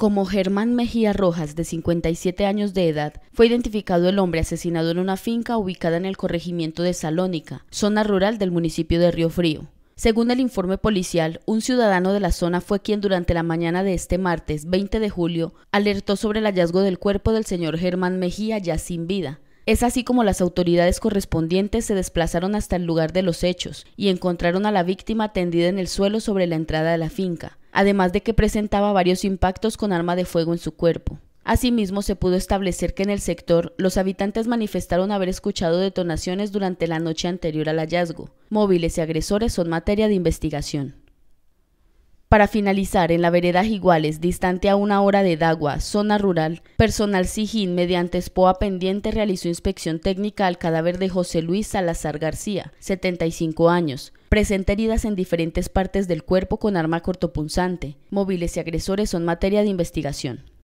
Como Germán Mejía Rojas, de 57 años de edad, fue identificado el hombre asesinado en una finca ubicada en el corregimiento de Salónica, zona rural del municipio de Río Frío. Según el informe policial, un ciudadano de la zona fue quien durante la mañana de este martes 20 de julio alertó sobre el hallazgo del cuerpo del señor Germán Mejía ya sin vida. Es así como las autoridades correspondientes se desplazaron hasta el lugar de los hechos y encontraron a la víctima tendida en el suelo sobre la entrada de la finca además de que presentaba varios impactos con arma de fuego en su cuerpo. Asimismo, se pudo establecer que en el sector los habitantes manifestaron haber escuchado detonaciones durante la noche anterior al hallazgo. Móviles y agresores son materia de investigación. Para finalizar, en la vereda Iguales, distante a una hora de Dagua, zona rural, personal SIGIN mediante SPOA pendiente realizó inspección técnica al cadáver de José Luis Salazar García, 75 años, presenta heridas en diferentes partes del cuerpo con arma cortopunzante. Móviles y agresores son materia de investigación.